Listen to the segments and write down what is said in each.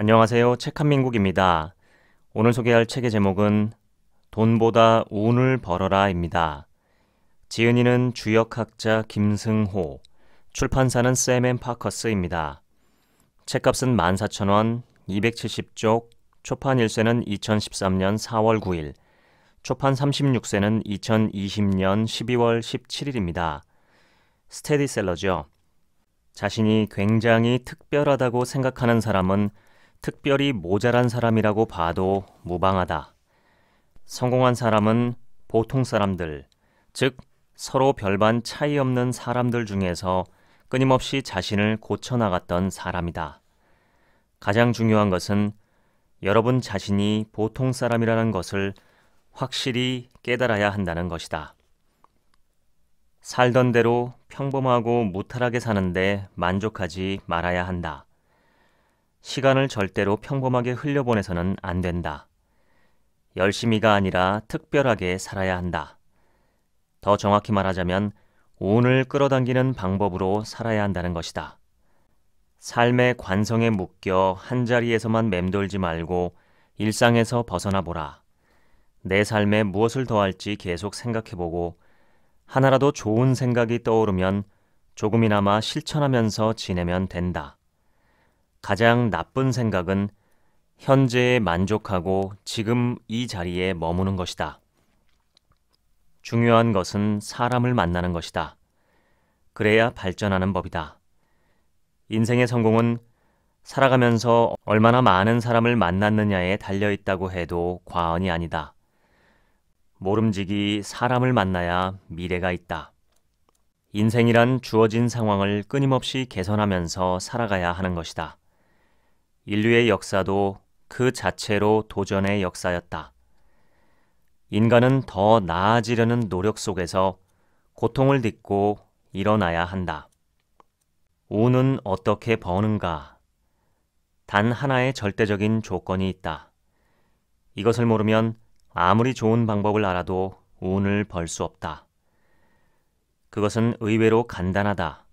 안녕하세요. 책 한민국입니다. 오늘 소개할 책의 제목은 돈보다 운을 벌어라입니다. 지은이는 주역학자 김승호, 출판사는 쌤앤파커스입니다. 책값은 14,000원, 270쪽, 초판 1세는 2013년 4월 9일, 초판 36세는 2020년 12월 17일입니다. 스테디셀러죠. 자신이 굉장히 특별하다고 생각하는 사람은 특별히 모자란 사람이라고 봐도 무방하다. 성공한 사람은 보통 사람들, 즉 서로 별반 차이 없는 사람들 중에서 끊임없이 자신을 고쳐나갔던 사람이다. 가장 중요한 것은 여러분 자신이 보통 사람이라는 것을 확실히 깨달아야 한다는 것이다. 살던 대로 평범하고 무탈하게 사는데 만족하지 말아야 한다. 시간을 절대로 평범하게 흘려보내서는 안 된다. 열심히가 아니라 특별하게 살아야 한다. 더 정확히 말하자면 운을 끌어당기는 방법으로 살아야 한다는 것이다. 삶의 관성에 묶여 한 자리에서만 맴돌지 말고 일상에서 벗어나 보라. 내 삶에 무엇을 더할지 계속 생각해보고 하나라도 좋은 생각이 떠오르면 조금이나마 실천하면서 지내면 된다. 가장 나쁜 생각은 현재에 만족하고 지금 이 자리에 머무는 것이다. 중요한 것은 사람을 만나는 것이다. 그래야 발전하는 법이다. 인생의 성공은 살아가면서 얼마나 많은 사람을 만났느냐에 달려 있다고 해도 과언이 아니다. 모름지기 사람을 만나야 미래가 있다. 인생이란 주어진 상황을 끊임없이 개선하면서 살아가야 하는 것이다. 인류의 역사도 그 자체로 도전의 역사였다. 인간은 더 나아지려는 노력 속에서 고통을 딛고 일어나야 한다. 운은 어떻게 버는가? 단 하나의 절대적인 조건이 있다. 이것을 모르면 아무리 좋은 방법을 알아도 운을 벌 수 없다. 그것은 의외로 간단하다.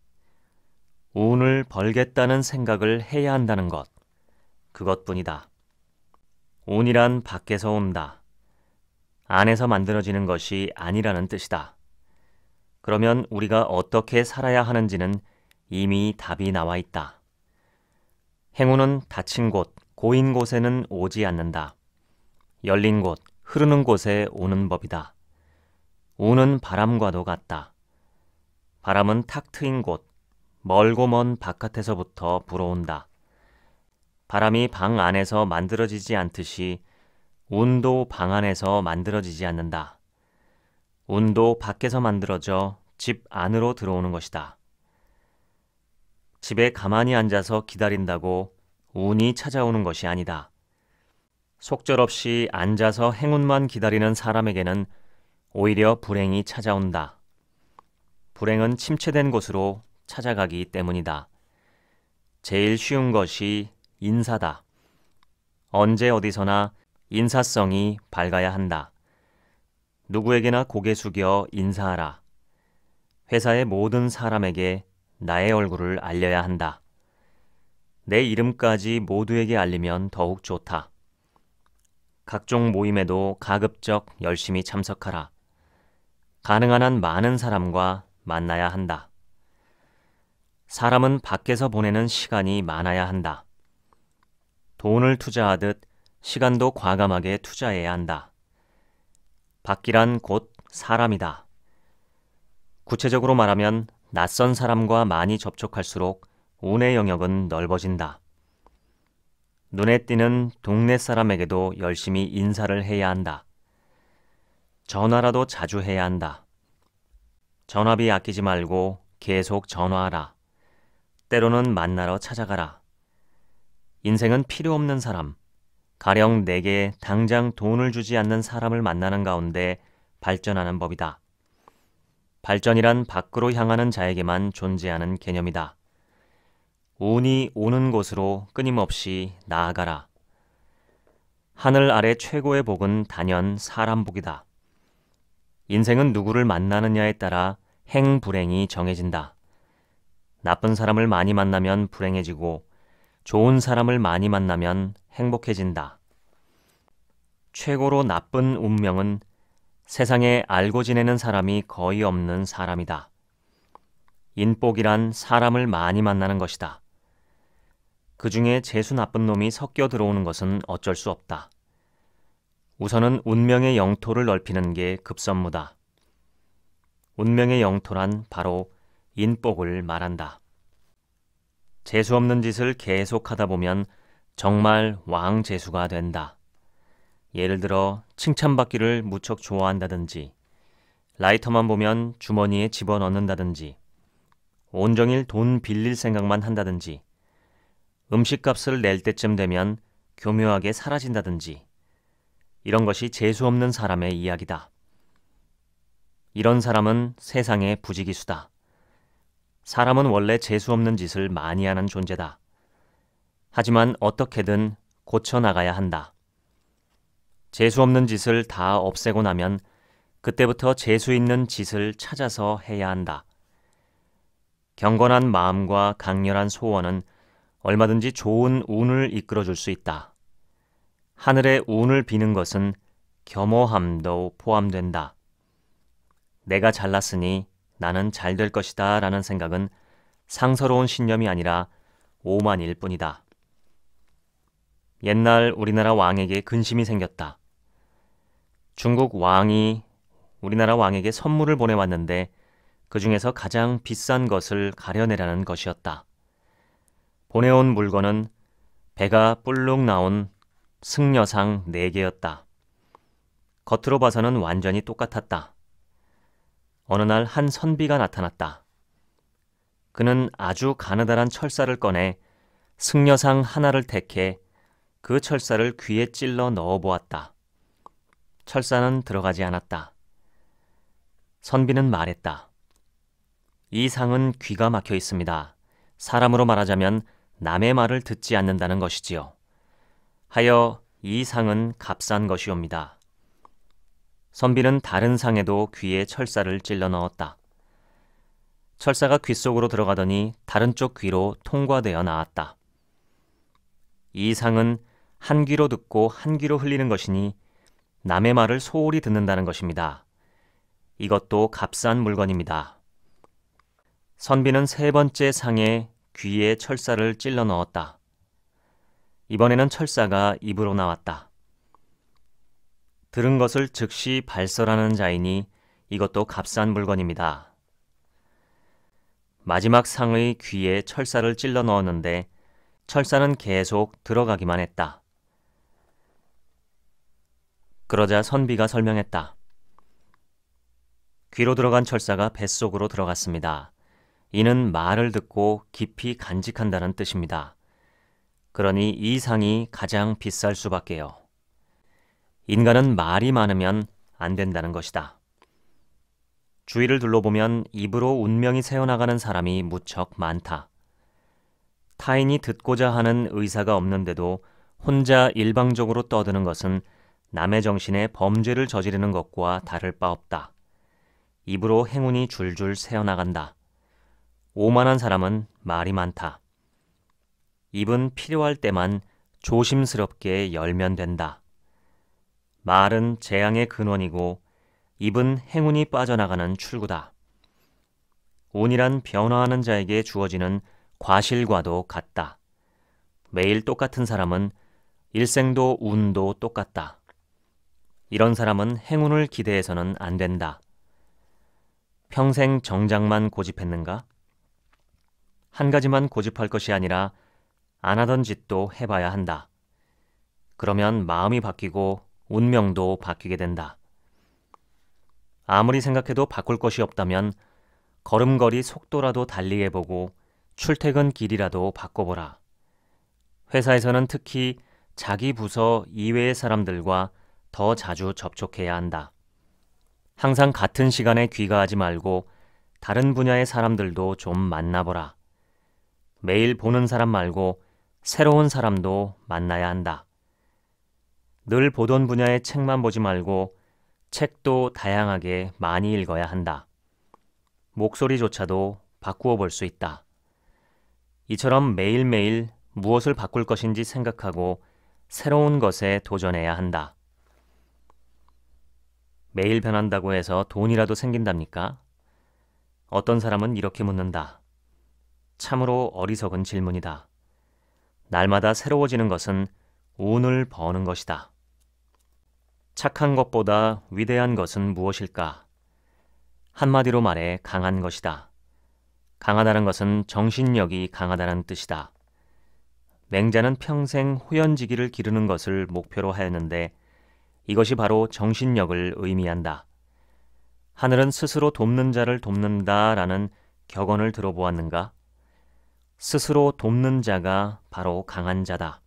운을 벌겠다는 생각을 해야 한다는 것. 그것뿐이다. 온이란 밖에서 온다. 안에서 만들어지는 것이 아니라는 뜻이다. 그러면 우리가 어떻게 살아야 하는지는 이미 답이 나와 있다. 행운은 닫힌 곳, 고인 곳에는 오지 않는다. 열린 곳, 흐르는 곳에 오는 법이다. 우는 바람과도 같다. 바람은 탁 트인 곳, 멀고 먼 바깥에서부터 불어온다. 바람이 방 안에서 만들어지지 않듯이 운도 방 안에서 만들어지지 않는다. 운도 밖에서 만들어져 집 안으로 들어오는 것이다. 집에 가만히 앉아서 기다린다고 운이 찾아오는 것이 아니다. 속절없이 앉아서 행운만 기다리는 사람에게는 오히려 불행이 찾아온다. 불행은 침체된 곳으로 찾아가기 때문이다. 제일 쉬운 것이 인사다. 언제 어디서나 인사성이 밝아야 한다. 누구에게나 고개 숙여 인사하라. 회사의 모든 사람에게 나의 얼굴을 알려야 한다. 내 이름까지 모두에게 알리면 더욱 좋다. 각종 모임에도 가급적 열심히 참석하라. 가능한 한 많은 사람과 만나야 한다. 사람은 밖에서 보내는 시간이 많아야 한다. 돈을 투자하듯 시간도 과감하게 투자해야 한다. 밖이란 곧 사람이다. 구체적으로 말하면 낯선 사람과 많이 접촉할수록 운의 영역은 넓어진다. 눈에 띄는 동네 사람에게도 열심히 인사를 해야 한다. 전화라도 자주 해야 한다. 전화비 아끼지 말고 계속 전화하라. 때로는 만나러 찾아가라. 인생은 필요 없는 사람, 가령 내게 당장 돈을 주지 않는 사람을 만나는 가운데 발전하는 법이다. 발전이란 밖으로 향하는 자에게만 존재하는 개념이다. 운이 오는 곳으로 끊임없이 나아가라. 하늘 아래 최고의 복은 단연 사람 복이다. 인생은 누구를 만나느냐에 따라 행 불행이 정해진다. 나쁜 사람을 많이 만나면 불행해지고 좋은 사람을 많이 만나면 행복해진다. 최고로 나쁜 운명은 세상에 알고 지내는 사람이 거의 없는 사람이다. 인복이란 사람을 많이 만나는 것이다. 그 중에 재수 나쁜 놈이 섞여 들어오는 것은 어쩔 수 없다. 우선은 운명의 영토를 넓히는 게 급선무다. 운명의 영토란 바로 인복을 말한다. 재수 없는 짓을 계속하다 보면 정말 왕재수가 된다. 예를 들어 칭찬받기를 무척 좋아한다든지 라이터만 보면 주머니에 집어넣는다든지 온종일 돈 빌릴 생각만 한다든지 음식값을 낼 때쯤 되면 교묘하게 사라진다든지 이런 것이 재수 없는 사람의 이야기다. 이런 사람은 세상의 부지기수다. 사람은 원래 재수 없는 짓을 많이 하는 존재다. 하지만 어떻게든 고쳐나가야 한다. 재수 없는 짓을 다 없애고 나면 그때부터 재수 있는 짓을 찾아서 해야 한다. 경건한 마음과 강렬한 소원은 얼마든지 좋은 운을 이끌어 줄 수 있다. 하늘의 운을 비는 것은 겸허함도 포함된다. 내가 잘났으니 나는 잘 될 것이다 라는 생각은 상서로운 신념이 아니라 오만일 뿐이다. 옛날 우리나라 왕에게 근심이 생겼다. 중국 왕이 우리나라 왕에게 선물을 보내왔는데 그 중에서 가장 비싼 것을 가려내라는 것이었다. 보내온 물건은 배가 뿔룩 나온 승려상 4개였다. 겉으로 봐서는 완전히 똑같았다. 어느 날 한 선비가 나타났다. 그는 아주 가느다란 철사를 꺼내 승려상 하나를 택해 그 철사를 귀에 찔러 넣어 보았다. 철사는 들어가지 않았다. 선비는 말했다. 이 상은 귀가 막혀 있습니다. 사람으로 말하자면 남의 말을 듣지 않는다는 것이지요. 하여 이 상은 값싼 것이옵니다. 선비는 다른 상에도 귀에 철사를 찔러 넣었다. 철사가 귀 속으로 들어가더니 다른 쪽 귀로 통과되어 나왔다. 이 상은 한 귀로 듣고 한 귀로 흘리는 것이니 남의 말을 소홀히 듣는다는 것입니다. 이것도 값싼 물건입니다. 선비는 세 번째 상에 귀에 철사를 찔러 넣었다. 이번에는 철사가 입으로 나왔다. 들은 것을 즉시 발설하는 자이니 이것도 값싼 물건입니다. 마지막 상의 귀에 철사를 찔러 넣었는데 철사는 계속 들어가기만 했다. 그러자 선비가 설명했다. 귀로 들어간 철사가 뱃속으로 들어갔습니다. 이는 말을 듣고 깊이 간직한다는 뜻입니다. 그러니 이 상이 가장 비쌀 수밖에요. 인간은 말이 많으면 안 된다는 것이다. 주위를 둘러보면 입으로 운명이 새어나가는 사람이 무척 많다. 타인이 듣고자 하는 의사가 없는데도 혼자 일방적으로 떠드는 것은 남의 정신에 범죄를 저지르는 것과 다를 바 없다. 입으로 행운이 줄줄 새어나간다. 오만한 사람은 말이 많다. 입은 필요할 때만 조심스럽게 열면 된다. 말은 재앙의 근원이고 입은 행운이 빠져나가는 출구다. 운이란 변화하는 자에게 주어지는 과실과도 같다. 매일 똑같은 사람은 일생도 운도 똑같다. 이런 사람은 행운을 기대해서는 안 된다. 평생 정장만 고집했는가? 한 가지만 고집할 것이 아니라 안 하던 짓도 해봐야 한다. 그러면 마음이 바뀌고 운명도 바뀌게 된다. 아무리 생각해도 바꿀 것이 없다면 걸음걸이 속도라도 달리해보고 출퇴근 길이라도 바꿔보라. 회사에서는 특히 자기 부서 이외의 사람들과 더 자주 접촉해야 한다. 항상 같은 시간에 귀가하지 말고 다른 분야의 사람들도 좀 만나보라. 매일 보는 사람 말고 새로운 사람도 만나야 한다. 늘 보던 분야의 책만 보지 말고 책도 다양하게 많이 읽어야 한다. 목소리조차도 바꾸어 볼 수 있다. 이처럼 매일매일 무엇을 바꿀 것인지 생각하고 새로운 것에 도전해야 한다. 매일 변한다고 해서 돈이라도 생긴답니까? 어떤 사람은 이렇게 묻는다. 참으로 어리석은 질문이다. 날마다 새로워지는 것은 운을 버는 것이다. 착한 것보다 위대한 것은 무엇일까? 한마디로 말해 강한 것이다. 강하다는 것은 정신력이 강하다는 뜻이다. 맹자는 평생 호연지기를 기르는 것을 목표로 하였는데 이것이 바로 정신력을 의미한다. 하늘은 스스로 돕는 자를 돕는다라는 격언을 들어보았는가? 스스로 돕는 자가 바로 강한 자다.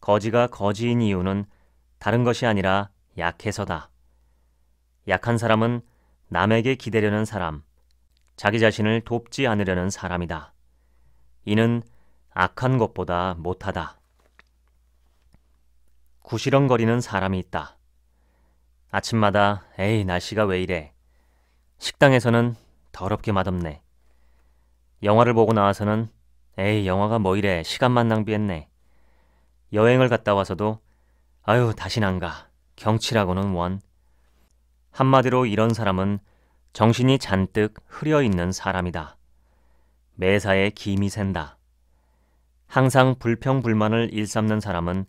거지가 거지인 이유는 다른 것이 아니라 약해서다. 약한 사람은 남에게 기대려는 사람, 자기 자신을 돕지 않으려는 사람이다. 이는 악한 것보다 못하다. 구시렁거리는 사람이 있다. 아침마다 에이 날씨가 왜 이래. 식당에서는 더럽게 맛없네. 영화를 보고 나와서는 에이 영화가 뭐 이래 시간만 낭비했네. 여행을 갔다 와서도 아유, 다신 안 가. 경치라고는 원. 한마디로 이런 사람은 정신이 잔뜩 흐려 있는 사람이다. 매사에 김이 샌다. 항상 불평불만을 일삼는 사람은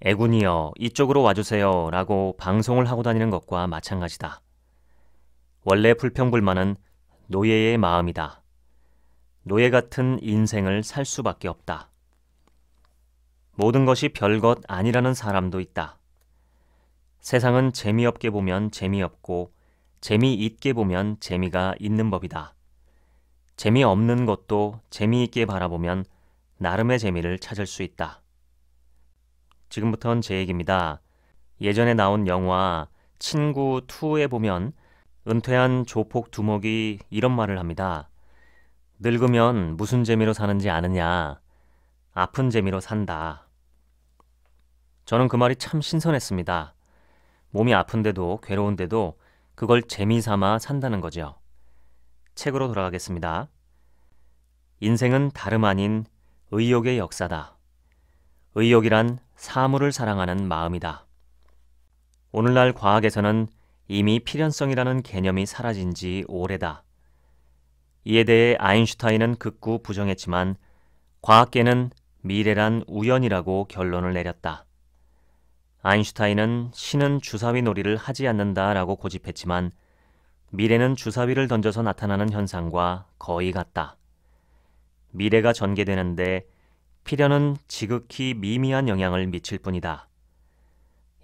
애군이여 이쪽으로 와주세요 라고 방송을 하고 다니는 것과 마찬가지다. 원래 불평불만은 노예의 마음이다. 노예 같은 인생을 살 수밖에 없다. 모든 것이 별것 아니라는 사람도 있다. 세상은 재미없게 보면 재미없고 재미있게 보면 재미가 있는 법이다. 재미없는 것도 재미있게 바라보면 나름의 재미를 찾을 수 있다. 지금부턴 제 얘기입니다. 예전에 나온 영화 친구 2에 보면 은퇴한 조폭 두목이 이런 말을 합니다. 늙으면 무슨 재미로 사는지 아느냐. 아픈 재미로 산다. 저는 그 말이 참 신선했습니다. 몸이 아픈데도 괴로운데도 그걸 재미삼아 산다는 거죠 책으로 돌아가겠습니다. 인생은 다름 아닌 의욕의 역사다. 의욕이란 사물을 사랑하는 마음이다. 오늘날 과학에서는 이미 필연성이라는 개념이 사라진 지 오래다. 이에 대해 아인슈타인은 극구 부정했지만 과학계는 미래란 우연이라고 결론을 내렸다. 아인슈타인은 신은 주사위 놀이를 하지 않는다라고 고집했지만 미래는 주사위를 던져서 나타나는 현상과 거의 같다. 미래가 전개되는데 필연은 지극히 미미한 영향을 미칠 뿐이다.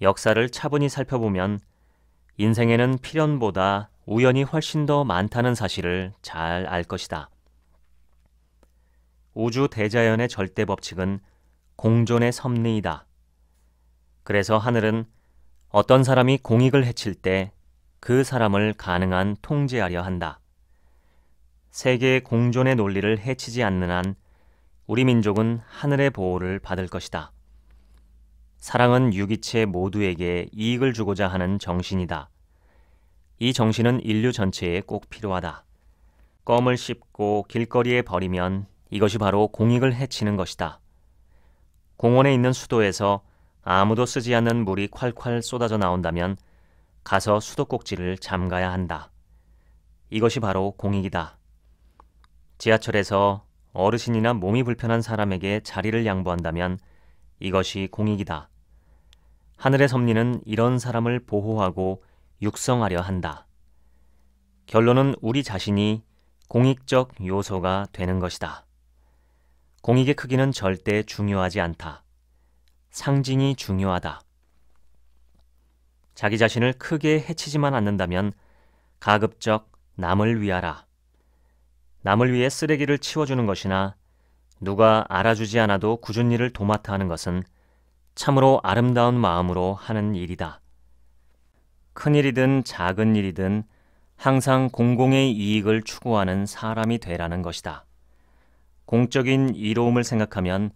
역사를 차분히 살펴보면 인생에는 필연보다 우연이 훨씬 더 많다는 사실을 잘 알 것이다. 우주 대자연의 절대 법칙은 공존의 섭리이다. 그래서 하늘은 어떤 사람이 공익을 해칠 때 그 사람을 가능한 통제하려 한다. 세계 의 공존의 논리를 해치지 않는 한 우리 민족은 하늘의 보호를 받을 것이다. 사랑은 유기체 모두에게 이익을 주고자 하는 정신이다. 이 정신은 인류 전체에 꼭 필요하다. 껌을 씹고 길거리에 버리면 이것이 바로 공익을 해치는 것이다. 공원에 있는 수도에서 아무도 쓰지 않는 물이 콸콸 쏟아져 나온다면 가서 수도꼭지를 잠가야 한다. 이것이 바로 공익이다. 지하철에서 어르신이나 몸이 불편한 사람에게 자리를 양보한다면 이것이 공익이다. 하늘의 섭리는 이런 사람을 보호하고 육성하려 한다. 결론은 우리 자신이 공익적 요소가 되는 것이다. 공익의 크기는 절대 중요하지 않다. 상징이 중요하다. 자기 자신을 크게 해치지만 않는다면 가급적 남을 위하라. 남을 위해 쓰레기를 치워주는 것이나 누가 알아주지 않아도 굳은 일을 도맡아 하는 것은 참으로 아름다운 마음으로 하는 일이다. 큰 일이든 작은 일이든 항상 공공의 이익을 추구하는 사람이 되라는 것이다. 공적인 이로움을 생각하면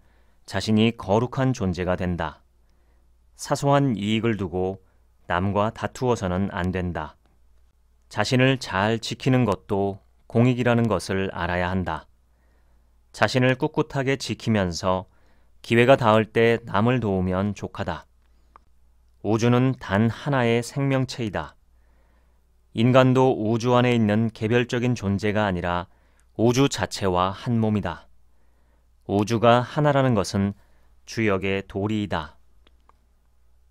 자신이 거룩한 존재가 된다. 사소한 이익을 두고 남과 다투어서는 안 된다. 자신을 잘 지키는 것도 공익이라는 것을 알아야 한다. 자신을 꿋꿋하게 지키면서 기회가 닿을 때 남을 도우면 족하다. 우주는 단 하나의 생명체이다. 인간도 우주 안에 있는 개별적인 존재가 아니라 우주 자체와 한 몸이다. 우주가 하나라는 것은 주역의 도리이다.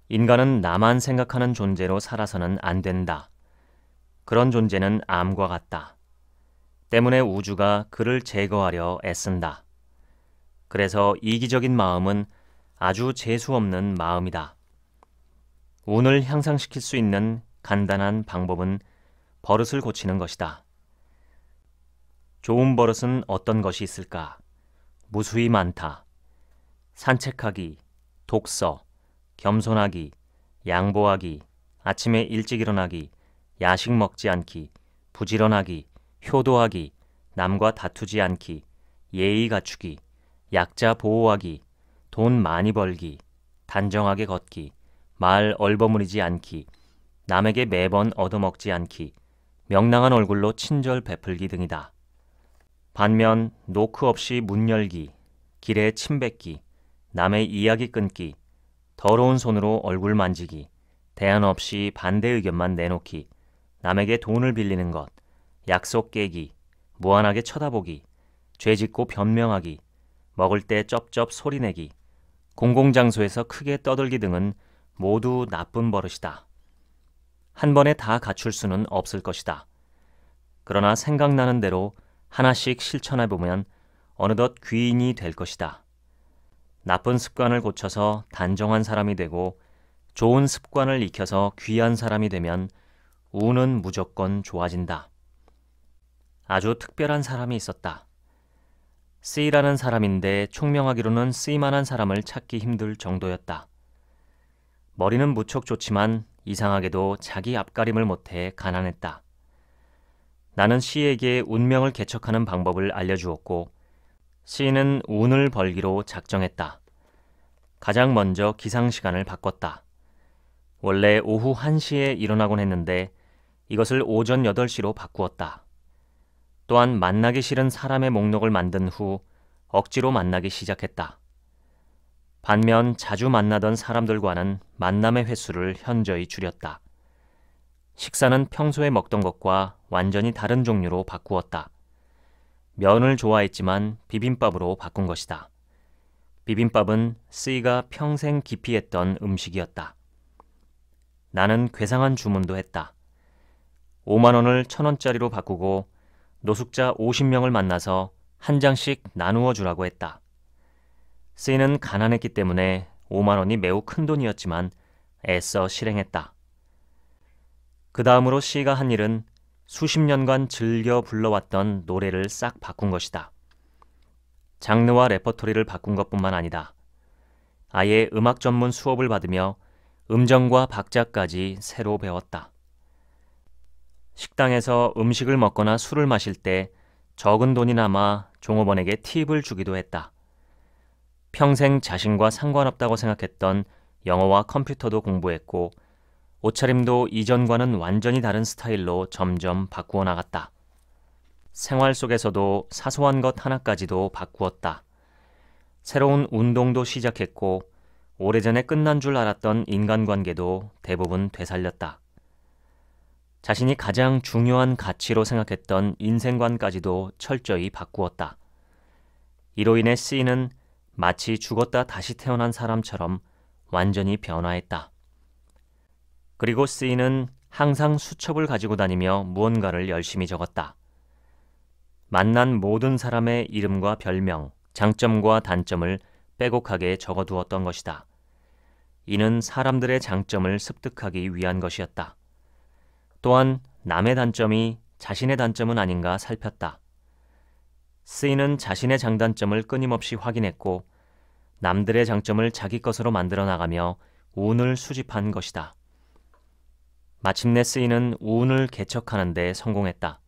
인간은 나만 생각하는 존재로 살아서는 안 된다. 그런 존재는 암과 같다. 때문에 우주가 그를 제거하려 애쓴다. 그래서 이기적인 마음은 아주 재수 없는 마음이다. 운을 향상시킬 수 있는 간단한 방법은 버릇을 고치는 것이다. 좋은 버릇은 어떤 것이 있을까? 무수히 많다. 산책하기, 독서, 겸손하기, 양보하기, 아침에 일찍 일어나기, 야식 먹지 않기, 부지런하기, 효도하기, 남과 다투지 않기, 예의 갖추기, 약자 보호하기, 돈 많이 벌기, 단정하게 걷기, 말 얼버무리지 않기, 남에게 매번 얻어먹지 않기, 명랑한 얼굴로 친절 베풀기 등이다. 반면 노크 없이 문 열기, 길에 침 뱉기, 남의 이야기 끊기, 더러운 손으로 얼굴 만지기, 대안 없이 반대 의견만 내놓기, 남에게 돈을 빌리는 것, 약속 깨기, 무한하게 쳐다보기, 죄 짓고 변명하기, 먹을 때 쩝쩝 소리내기, 공공장소에서 크게 떠들기 등은 모두 나쁜 버릇이다. 한 번에 다 갖출 수는 없을 것이다. 그러나 생각나는 대로 하나씩 실천해 보면 어느덧 귀인이 될 것이다. 나쁜 습관을 고쳐서 단정한 사람이 되고 좋은 습관을 익혀서 귀한 사람이 되면 운은 무조건 좋아진다. 아주 특별한 사람이 있었다. C라는 사람인데 총명하기로는 C만한 사람을 찾기 힘들 정도였다. 머리는 무척 좋지만 이상하게도 자기 앞가림을 못해 가난했다. 나는 시에게 운명을 개척하는 방법을 알려주었고 시인은 운을 벌기로 작정했다. 가장 먼저 기상 시간을 바꿨다. 원래 오후 1시에 일어나곤 했는데 이것을 오전 8시로 바꾸었다. 또한 만나기 싫은 사람의 목록을 만든 후 억지로 만나기 시작했다. 반면 자주 만나던 사람들과는 만남의 횟수를 현저히 줄였다. 식사는 평소에 먹던 것과 완전히 다른 종류로 바꾸었다. 면을 좋아했지만 비빔밥으로 바꾼 것이다. 비빔밥은 쓰이가 평생 기피했던 음식이었다. 나는 괴상한 주문도 했다. 5만 원을 천 원짜리로 바꾸고 노숙자 50명을 만나서 한 장씩 나누어 주라고 했다. 쓰이는 가난했기 때문에 5만 원이 매우 큰 돈이었지만 애써 실행했다. 그 다음으로 씨가 한 일은 수십 년간 즐겨 불러왔던 노래를 싹 바꾼 것이다. 장르와 레퍼토리를 바꾼 것뿐만 아니다. 아예 음악 전문 수업을 받으며 음정과 박자까지 새로 배웠다. 식당에서 음식을 먹거나 술을 마실 때 적은 돈이나마 종업원에게 팁을 주기도 했다. 평생 자신과 상관없다고 생각했던 영어와 컴퓨터도 공부했고 옷차림도 이전과는 완전히 다른 스타일로 점점 바꾸어 나갔다. 생활 속에서도 사소한 것 하나까지도 바꾸었다. 새로운 운동도 시작했고 오래전에 끝난 줄 알았던 인간관계도 대부분 되살렸다. 자신이 가장 중요한 가치로 생각했던 인생관까지도 철저히 바꾸었다. 이로 인해 C는 마치 죽었다 다시 태어난 사람처럼 완전히 변화했다. 그리고 쓰이는 항상 수첩을 가지고 다니며 무언가를 열심히 적었다. 만난 모든 사람의 이름과 별명, 장점과 단점을 빼곡하게 적어두었던 것이다. 이는 사람들의 장점을 습득하기 위한 것이었다. 또한 남의 단점이 자신의 단점은 아닌가 살폈다. 쓰이는 자신의 장단점을 끊임없이 확인했고 남들의 장점을 자기 것으로 만들어 나가며 운을 수집한 것이다. 마침내 쓰이는 운을 개척하는 데 성공했다.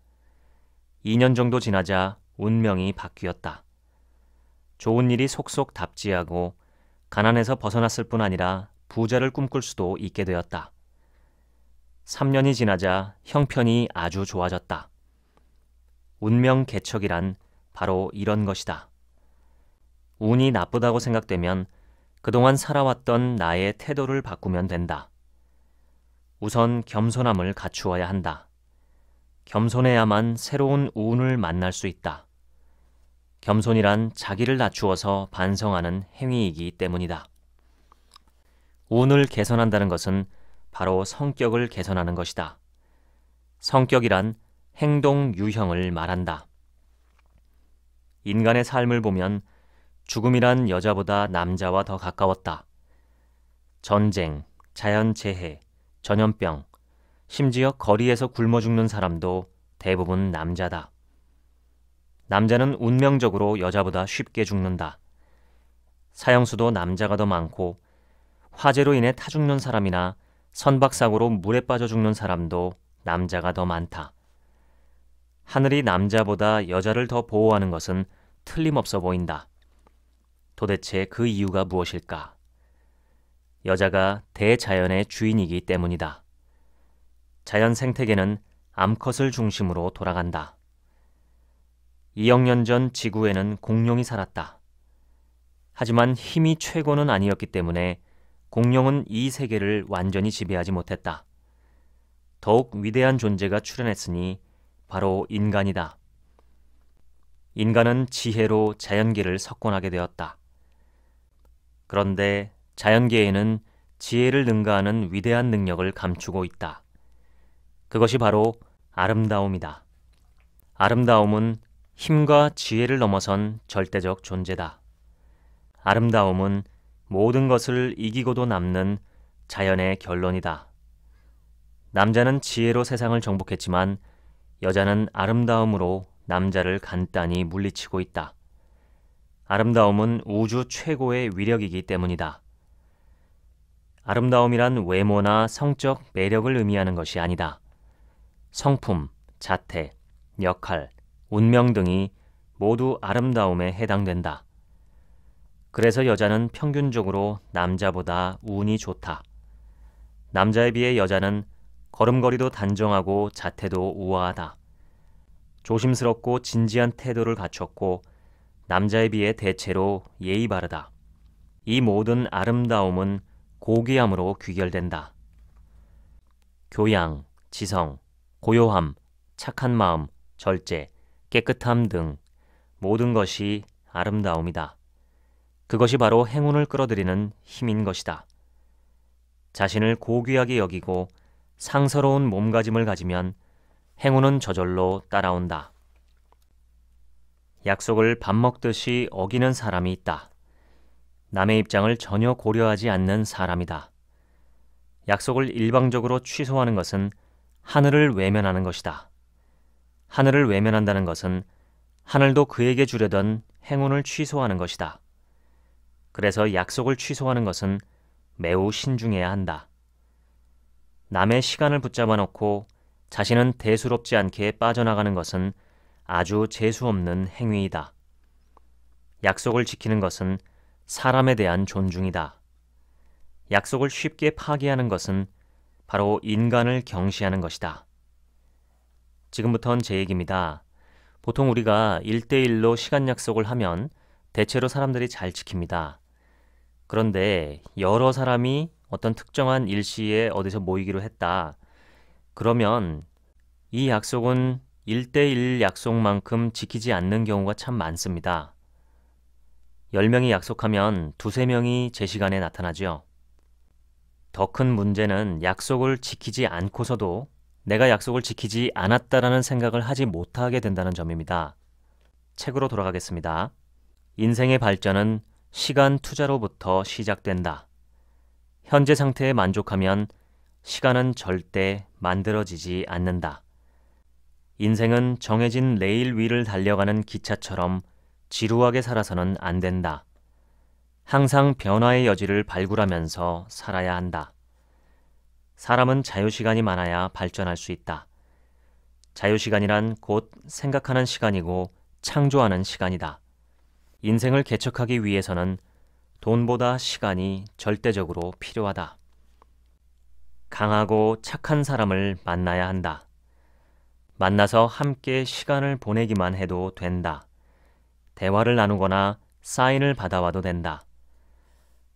2년 정도 지나자 운명이 바뀌었다. 좋은 일이 속속 답지하고 가난에서 벗어났을 뿐 아니라 부자를 꿈꿀 수도 있게 되었다. 3년이 지나자 형편이 아주 좋아졌다. 운명 개척이란 바로 이런 것이다. 운이 나쁘다고 생각되면 그동안 살아왔던 나의 태도를 바꾸면 된다. 우선 겸손함을 갖추어야 한다. 겸손해야만 새로운 운을 만날 수 있다. 겸손이란 자기를 낮추어서 반성하는 행위이기 때문이다. 운을 개선한다는 것은 바로 성격을 개선하는 것이다. 성격이란 행동 유형을 말한다. 인간의 삶을 보면 죽음이란 여자보다 남자와 더 가까웠다. 전쟁, 자연재해, 전염병, 심지어 거리에서 굶어 죽는 사람도 대부분 남자다. 남자는 운명적으로 여자보다 쉽게 죽는다. 사형수도 남자가 더 많고 화재로 인해 타 죽는 사람이나 선박사고로 물에 빠져 죽는 사람도 남자가 더 많다. 하늘이 남자보다 여자를 더 보호하는 것은 틀림없어 보인다. 도대체 그 이유가 무엇일까? 여자가 대자연의 주인이기 때문이다. 자연 생태계는 암컷을 중심으로 돌아간다. 2억 년 전 지구에는 공룡이 살았다. 하지만 힘이 최고는 아니었기 때문에 공룡은 이 세계를 완전히 지배하지 못했다. 더욱 위대한 존재가 출현했으니 바로 인간이다. 인간은 지혜로 자연계를 석권하게 되었다. 그런데 자연계에는 지혜를 능가하는 위대한 능력을 감추고 있다. 그것이 바로 아름다움이다. 아름다움은 힘과 지혜를 넘어선 절대적 존재다. 아름다움은 모든 것을 이기고도 남는 자연의 결론이다. 남자는 지혜로 세상을 정복했지만 여자는 아름다움으로 남자를 간단히 물리치고 있다. 아름다움은 우주 최고의 위력이기 때문이다. 아름다움이란 외모나 성적 매력을 의미하는 것이 아니다. 성품, 자태, 역할, 운명 등이 모두 아름다움에 해당된다. 그래서 여자는 평균적으로 남자보다 운이 좋다. 남자에 비해 여자는 걸음걸이도 단정하고 자태도 우아하다. 조심스럽고 진지한 태도를 갖췄고 남자에 비해 대체로 예의 바르다. 이 모든 아름다움은 고귀함으로 귀결된다. 교양, 지성, 고요함, 착한 마음, 절제, 깨끗함 등 모든 것이 아름다움이다. 그것이 바로 행운을 끌어들이는 힘인 것이다. 자신을 고귀하게 여기고 상서로운 몸가짐을 가지면 행운은 저절로 따라온다. 약속을 밥 먹듯이 어기는 사람이 있다. 남의 입장을 전혀 고려하지 않는 사람이다. 약속을 일방적으로 취소하는 것은 하늘을 외면하는 것이다. 하늘을 외면한다는 것은 하늘도 그에게 주려던 행운을 취소하는 것이다. 그래서 약속을 취소하는 것은 매우 신중해야 한다. 남의 시간을 붙잡아 놓고 자신은 대수롭지 않게 빠져나가는 것은 아주 재수 없는 행위이다. 약속을 지키는 것은 사람에 대한 존중이다. 약속을 쉽게 파기하는 것은 바로 인간을 경시하는 것이다. 지금부턴 제 얘기입니다. 보통 우리가 1대1로 시간 약속을 하면 대체로 사람들이 잘 지킵니다. 그런데 여러 사람이 어떤 특정한 일시에 어디서 모이기로 했다. 그러면 이 약속은 1대1 약속만큼 지키지 않는 경우가 참 많습니다. 10명이 약속하면 두세 명이 제시간에 나타나지요. 더 큰 문제는 약속을 지키지 않고서도 내가 약속을 지키지 않았다라는 생각을 하지 못하게 된다는 점입니다. 책으로 돌아가겠습니다. 인생의 발전은 시간 투자로부터 시작된다. 현재 상태에 만족하면 시간은 절대 만들어지지 않는다. 인생은 정해진 레일 위를 달려가는 기차처럼 지루하게 살아서는 안 된다. 항상 변화의 여지를 발굴하면서 살아야 한다. 사람은 자유시간이 많아야 발전할 수 있다. 자유시간이란 곧 생각하는 시간이고 창조하는 시간이다. 인생을 개척하기 위해서는 돈보다 시간이 절대적으로 필요하다. 강하고 착한 사람을 만나야 한다. 만나서 함께 시간을 보내기만 해도 된다. 대화를 나누거나 사인을 받아와도 된다.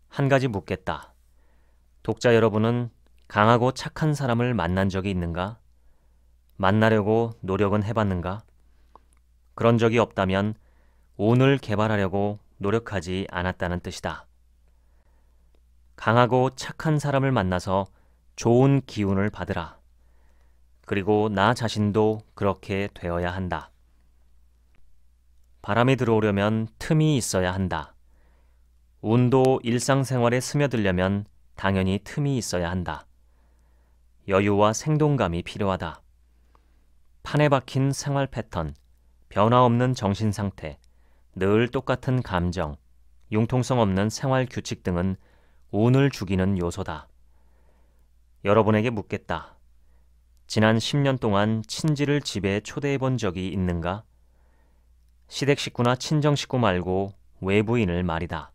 한 가지 묻겠다. 독자 여러분은 강하고 착한 사람을 만난 적이 있는가? 만나려고 노력은 해봤는가? 그런 적이 없다면 운을 개발하려고 노력하지 않았다는 뜻이다. 강하고 착한 사람을 만나서 좋은 기운을 받으라. 그리고 나 자신도 그렇게 되어야 한다. 바람이 들어오려면 틈이 있어야 한다. 운도 일상생활에 스며들려면 당연히 틈이 있어야 한다. 여유와 생동감이 필요하다. 판에 박힌 생활 패턴, 변화 없는 정신 상태, 늘 똑같은 감정, 융통성 없는 생활 규칙 등은 운을 죽이는 요소다. 여러분에게 묻겠다. 지난 10년 동안 친지를 집에 초대해 본 적이 있는가? 시댁 식구나 친정 식구 말고 외부인을 말이다.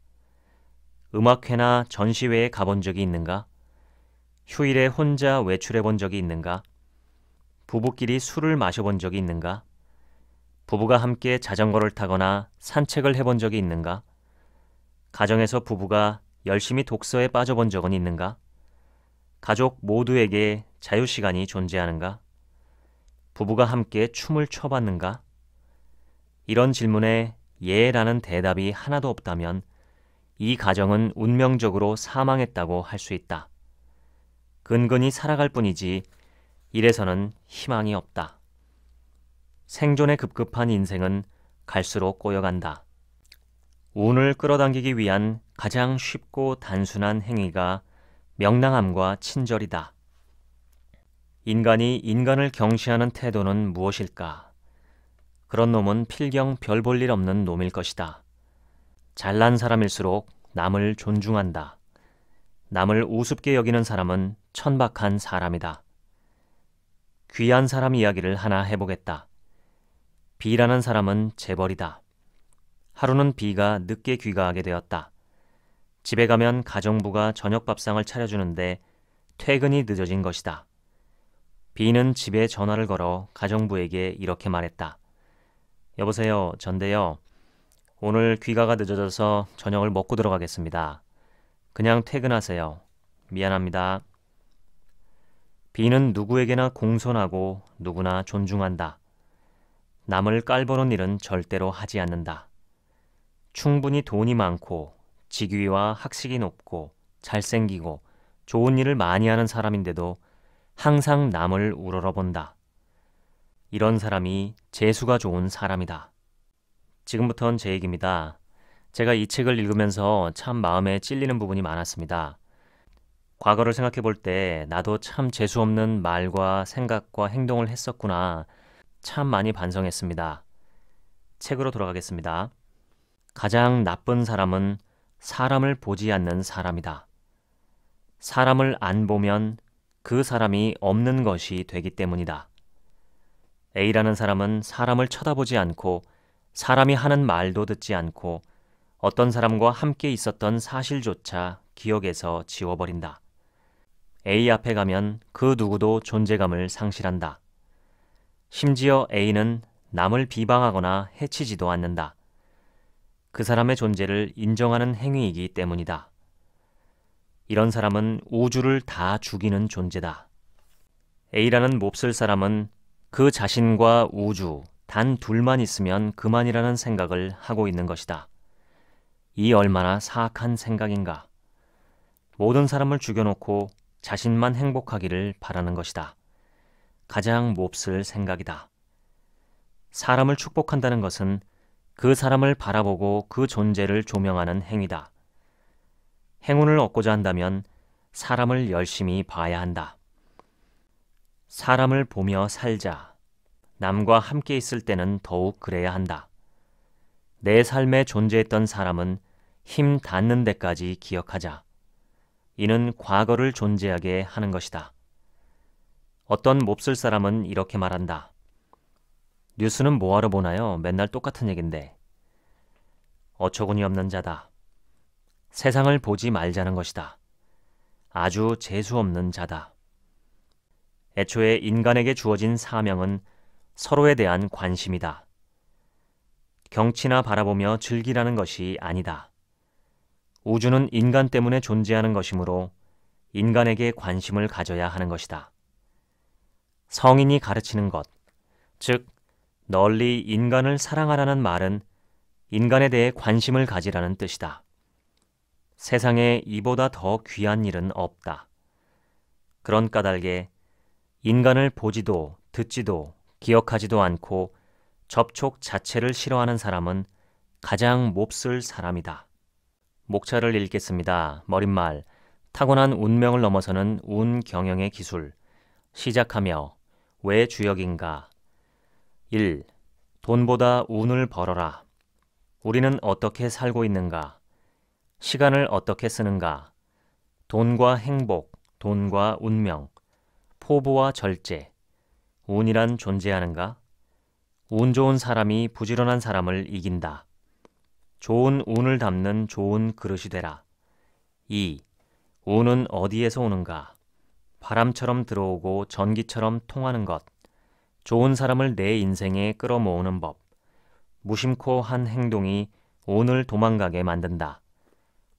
음악회나 전시회에 가본 적이 있는가? 휴일에 혼자 외출해 본 적이 있는가? 부부끼리 술을 마셔본 적이 있는가? 부부가 함께 자전거를 타거나 산책을 해 본 적이 있는가? 가정에서 부부가 열심히 독서에 빠져본 적은 있는가? 가족 모두에게 자유시간이 존재하는가? 부부가 함께 춤을 춰봤는가? 이런 질문에 예라는 대답이 하나도 없다면 이 가정은 운명적으로 사망했다고 할 수 있다. 근근히 살아갈 뿐이지 이래서는 희망이 없다. 생존에 급급한 인생은 갈수록 꼬여간다. 운을 끌어당기기 위한 가장 쉽고 단순한 행위가 명랑함과 친절이다. 인간이 인간을 경시하는 태도는 무엇일까? 그런 놈은 필경 별 볼 일 없는 놈일 것이다. 잘난 사람일수록 남을 존중한다. 남을 우습게 여기는 사람은 천박한 사람이다. 귀한 사람 이야기를 하나 해보겠다. 비라는 사람은 재벌이다. 하루는 비가 늦게 귀가하게 되었다. 집에 가면 가정부가 저녁밥상을 차려주는데 퇴근이 늦어진 것이다. 비는 집에 전화를 걸어 가정부에게 이렇게 말했다. 여보세요, 전데요. 오늘 귀가가 늦어져서 저녁을 먹고 들어가겠습니다. 그냥 퇴근하세요. 미안합니다. 비는 누구에게나 공손하고 누구나 존중한다. 남을 깔보는 일은 절대로 하지 않는다. 충분히 돈이 많고 직위와 학식이 높고 잘생기고 좋은 일을 많이 하는 사람인데도 항상 남을 우러러본다. 이런 사람이 재수가 좋은 사람이다. 지금부터는 제 얘기입니다. 제가 이 책을 읽으면서 참 마음에 찔리는 부분이 많았습니다. 과거를 생각해 볼 때 나도 참 재수 없는 말과 생각과 행동을 했었구나. 참 많이 반성했습니다. 책으로 돌아가겠습니다. 가장 나쁜 사람은 사람을 보지 않는 사람이다. 사람을 안 보면 그 사람이 없는 것이 되기 때문이다. A라는 사람은 사람을 쳐다보지 않고 사람이 하는 말도 듣지 않고 어떤 사람과 함께 있었던 사실조차 기억에서 지워버린다. A 앞에 가면 그 누구도 존재감을 상실한다. 심지어 A는 남을 비방하거나 해치지도 않는다. 그 사람의 존재를 인정하는 행위이기 때문이다. 이런 사람은 우주를 다 죽이는 존재다. A라는 몹쓸 사람은 그 자신과 우주, 단 둘만 있으면 그만이라는 생각을 하고 있는 것이다. 이 얼마나 사악한 생각인가. 모든 사람을 죽여놓고 자신만 행복하기를 바라는 것이다. 가장 몹쓸 생각이다. 사람을 축복한다는 것은 그 사람을 바라보고 그 존재를 조명하는 행위다. 행운을 얻고자 한다면 사람을 열심히 봐야 한다. 사람을 보며 살자. 남과 함께 있을 때는 더욱 그래야 한다. 내 삶에 존재했던 사람은 힘 닿는 데까지 기억하자. 이는 과거를 존재하게 하는 것이다. 어떤 몹쓸 사람은 이렇게 말한다. 뉴스는 뭐하러 보나요? 맨날 똑같은 얘긴데. 어처구니 없는 자다. 세상을 보지 말자는 것이다. 아주 재수없는 자다. 애초에 인간에게 주어진 사명은 서로에 대한 관심이다. 경치나 바라보며 즐기라는 것이 아니다. 우주는 인간 때문에 존재하는 것이므로 인간에게 관심을 가져야 하는 것이다. 성인이 가르치는 것, 즉, 널리 인간을 사랑하라는 말은 인간에 대해 관심을 가지라는 뜻이다. 세상에 이보다 더 귀한 일은 없다. 그런 까닭에 인간을 보지도 듣지도 기억하지도 않고 접촉 자체를 싫어하는 사람은 가장 몹쓸 사람이다. 목차를 읽겠습니다. 머릿말 타고난 운명을 넘어서는 운 경영의 기술 시작하며 왜 주역인가 1. 돈보다 운을 벌어라. 우리는 어떻게 살고 있는가? 시간을 어떻게 쓰는가? 돈과 행복, 돈과 운명, 포부와 절제, 운이란 존재하는가? 운 좋은 사람이 부지런한 사람을 이긴다. 좋은 운을 담는 좋은 그릇이 되라. 2. 운은 어디에서 오는가? 바람처럼 들어오고 전기처럼 통하는 것. 좋은 사람을 내 인생에 끌어모으는 법. 무심코 한 행동이 운을 도망가게 만든다.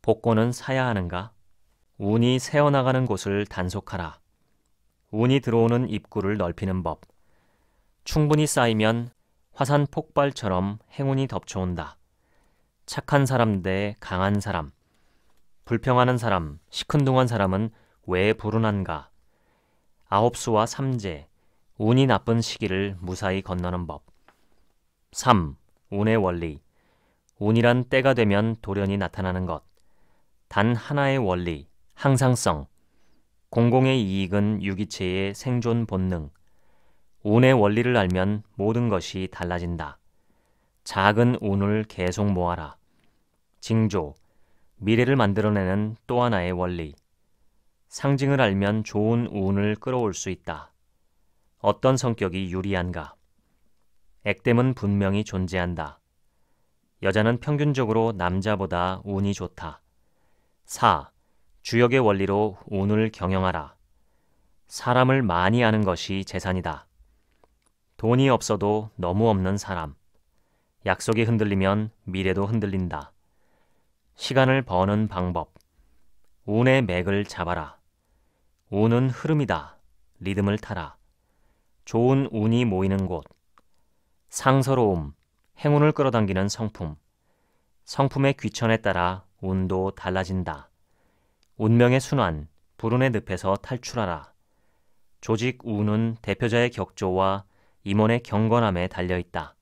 복권은 사야 하는가? 운이 새어나가는 곳을 단속하라. 운이 들어오는 입구를 넓히는 법. 충분히 쌓이면 화산 폭발처럼 행운이 덮쳐온다. 착한 사람 대 강한 사람. 불평하는 사람, 시큰둥한 사람은 왜 불운한가? 아홉수와 삼재, 운이 나쁜 시기를 무사히 건너는 법. 3. 운의 원리. 운이란 때가 되면 돌연히 나타나는 것. 단 하나의 원리, 항상성, 공공의 이익은 유기체의 생존 본능. 운의 원리를 알면 모든 것이 달라진다. 작은 운을 계속 모아라. 징조. 미래를 만들어내는 또 하나의 원리. 상징을 알면 좋은 운을 끌어올 수 있다. 어떤 성격이 유리한가? 액땜은 분명히 존재한다. 여자는 평균적으로 남자보다 운이 좋다. 4. 주역의 원리로 운을 경영하라. 사람을 많이 아는 것이 재산이다. 돈이 없어도 너무 없는 사람. 약속이 흔들리면 미래도 흔들린다. 시간을 버는 방법. 운의 맥을 잡아라. 운은 흐름이다. 리듬을 타라. 좋은 운이 모이는 곳. 상서로움. 행운을 끌어당기는 성품. 성품의 귀천에 따라 운도 달라진다. 운명의 순환, 불운의 늪에서 탈출하라. 조직 우는 대표자의 격조와 임원의 경건함에 달려 있다.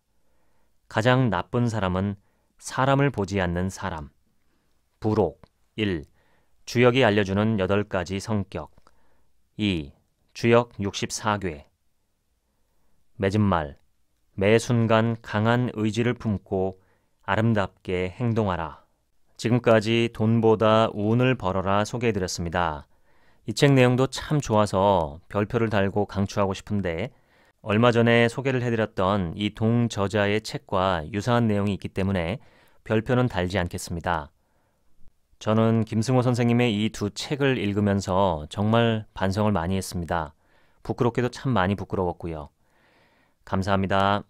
가장 나쁜 사람은 사람을 보지 않는 사람. 부록 1. 주역이 알려주는 8가지 성격 2. 주역 64괴 맺음 말, 매 순간 강한 의지를 품고 아름답게 행동하라. 지금까지 돈보다 운을 벌어라 소개해드렸습니다. 이 책 내용도 참 좋아서 별표를 달고 강추하고 싶은데 얼마 전에 소개를 해드렸던 이 동저자의 책과 유사한 내용이 있기 때문에 별표는 달지 않겠습니다. 저는 김승호 선생님의 이 두 책을 읽으면서 정말 반성을 많이 했습니다. 부끄럽게도 참 많이 부끄러웠고요. 감사합니다.